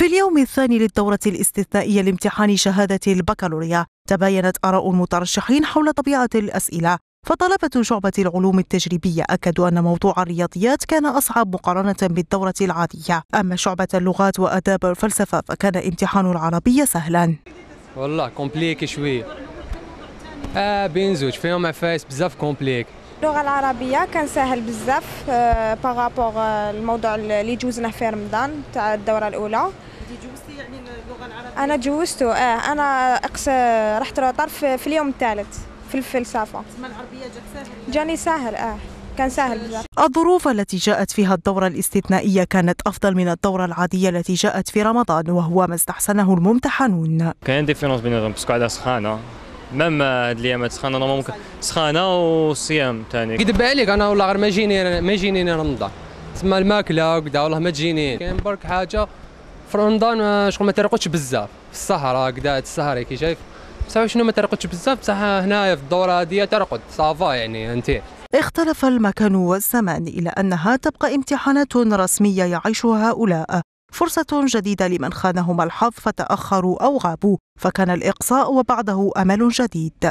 في اليوم الثاني للدورة الاستثنائية لامتحان شهادة البكالوريا تباينت آراء المترشحين حول طبيعة الأسئلة فطلبة شعبة العلوم التجريبية أكدوا أن موضوع الرياضيات كان أصعب مقارنة بالدورة العادية أما شعبة اللغات وآداب الفلسفة فكان امتحان العربية سهلا والله كومبليك شوية آه بينزوج فيهم عفايس بزاف كومبليك اللغه العربيه كان ساهل بزاف بارابور آه، آه، الموضوع اللي جوزناه في رمضان تاع الدوره الاولى يعني اللغه العربيه انا جوزته اه انا اقصى رحت روطار في, في اليوم الثالث في الفلسفه تسمى العربيه جاني ساهل اه كان سهل بزاف الظروف التي جاءت فيها الدورة الاستثنائية كانت أفضل من الدورة العادية التي جاءت في رمضان وهو ما استحسنه الممتحنون كان ديفيرونس بينهم باسكو على سخانة ميم هاد الايامات سخانه نورمالمون ممكن سخانه وصيام ثاني كذب عليك انا والله غير ما جيني ما جيني رمضان تسمى الماكله وكذا والله ما تجيني كاين برك حاجه في رمضان آه، شغل ما ترقدش بزاف في السهره هكذا السهر كي شايف بصح شنو ما ترقدش بزاف بصح هنايا في الدوره هذه ترقد صافا يعني انت اختلف المكان والزمان إلى أنها تبقى امتحانات رسمية يعيشها هؤلاء فرصة جديدة لمن خانهم الحظ فتأخروا أو غابوا فكان الإقصاء وبعده أمل جديد